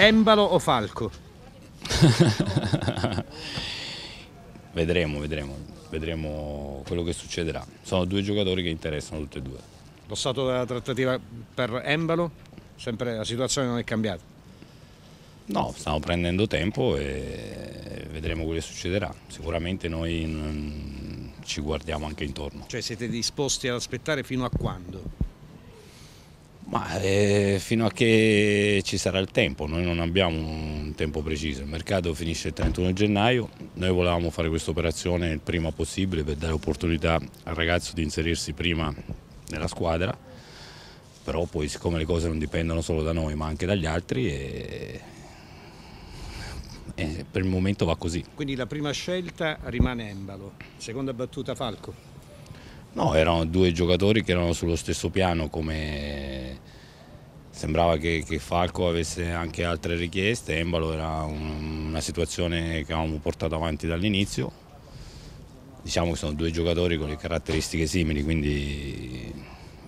Embalo o Falco? vedremo, vedremo, vedremo quello che succederà. Sono due giocatori che interessano tutti e due. Lo stato della trattativa per Embalo? Sempre la situazione non è cambiata? No, stiamo prendendo tempo e vedremo quello che succederà. Sicuramente noi mm, ci guardiamo anche intorno. Cioè siete disposti ad aspettare fino a quando? Ma eh, fino a che ci sarà il tempo, noi non abbiamo un tempo preciso, il mercato finisce il 31 gennaio, noi volevamo fare questa operazione il prima possibile per dare opportunità al ragazzo di inserirsi prima nella squadra, però poi siccome le cose non dipendono solo da noi ma anche dagli altri, e... Eh, e eh, per il momento va così. Quindi la prima scelta rimane Embalo, seconda battuta Falco. No, erano due giocatori che erano sullo stesso piano, come sembrava che, che Falco avesse anche altre richieste, Embalo era un, una situazione che avevamo portato avanti dall'inizio. Diciamo che sono due giocatori con le caratteristiche simili, quindi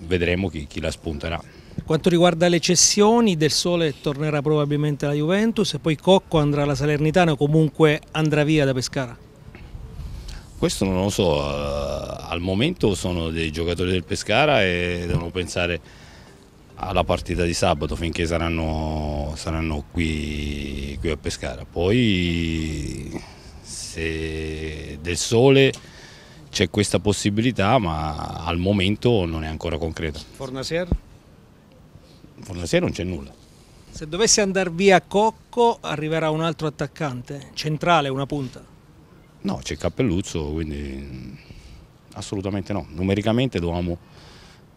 vedremo chi, chi la spunterà. Quanto riguarda le cessioni, Del Sole tornerà probabilmente alla Juventus e poi Cocco andrà alla Salernitana o comunque andrà via da Pescara? Questo non lo so, eh, al momento sono dei giocatori del Pescara e devono pensare alla partita di sabato finché saranno, saranno qui, qui a Pescara. Poi se del sole c'è questa possibilità ma al momento non è ancora concreta. Fornasier? Fornasier non c'è nulla. Se dovesse andare via Cocco arriverà un altro attaccante, centrale, una punta? No, c'è il cappelluzzo, quindi mm, assolutamente no. Numericamente dovevamo,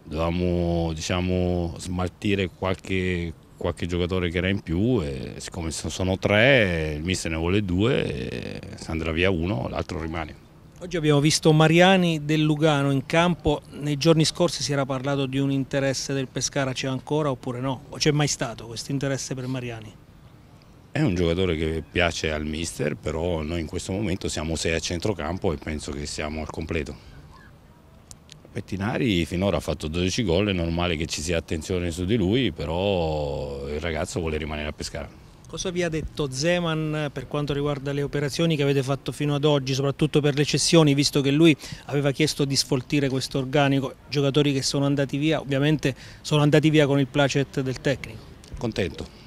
dovevamo diciamo, smaltire qualche, qualche, giocatore che era in più e siccome sono tre, il mister ne vuole due, se andrà via uno, l'altro rimane. Oggi abbiamo visto Mariani del Lugano in campo, nei giorni scorsi si era parlato di un interesse del Pescara, c'è ancora oppure no? O c'è mai stato questo interesse per Mariani? È un giocatore che piace al mister, però noi in questo momento siamo 6 a centrocampo e penso che siamo al completo. Pettinari finora ha fatto 12 gol, è normale che ci sia attenzione su di lui, però il ragazzo vuole rimanere a pescare. Cosa vi ha detto Zeman per quanto riguarda le operazioni che avete fatto fino ad oggi, soprattutto per le cessioni, visto che lui aveva chiesto di sfoltire questo organico, giocatori che sono andati via, ovviamente sono andati via con il placet del tecnico? Contento,